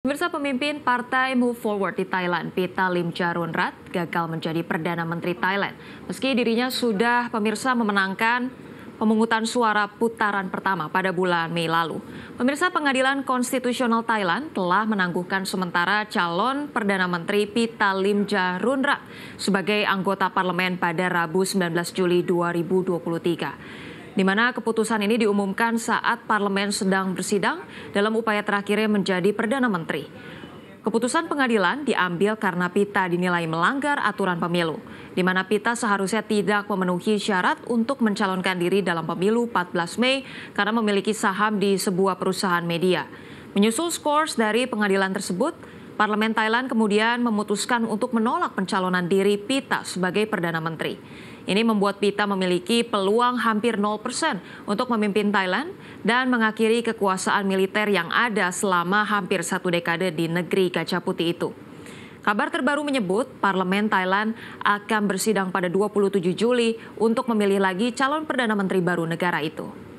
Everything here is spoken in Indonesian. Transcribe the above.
Pemirsa pemimpin partai Move Forward di Thailand, Pita Rat, gagal menjadi Perdana Menteri Thailand. Meski dirinya sudah pemirsa memenangkan pemungutan suara putaran pertama pada bulan Mei lalu. Pemirsa Pengadilan Konstitusional Thailand telah menangguhkan sementara calon Perdana Menteri Pita Rat sebagai anggota parlemen pada Rabu 19 Juli 2023 di mana keputusan ini diumumkan saat parlemen sedang bersidang dalam upaya terakhirnya menjadi perdana menteri. Keputusan pengadilan diambil karena Pita dinilai melanggar aturan pemilu, di mana Pita seharusnya tidak memenuhi syarat untuk mencalonkan diri dalam pemilu 14 Mei karena memiliki saham di sebuah perusahaan media. Menyusul skors dari pengadilan tersebut, Parlemen Thailand kemudian memutuskan untuk menolak pencalonan diri Pita sebagai Perdana Menteri. Ini membuat Pita memiliki peluang hampir 0% untuk memimpin Thailand dan mengakhiri kekuasaan militer yang ada selama hampir satu dekade di negeri kaca putih itu. Kabar terbaru menyebut Parlemen Thailand akan bersidang pada 27 Juli untuk memilih lagi calon Perdana Menteri baru negara itu.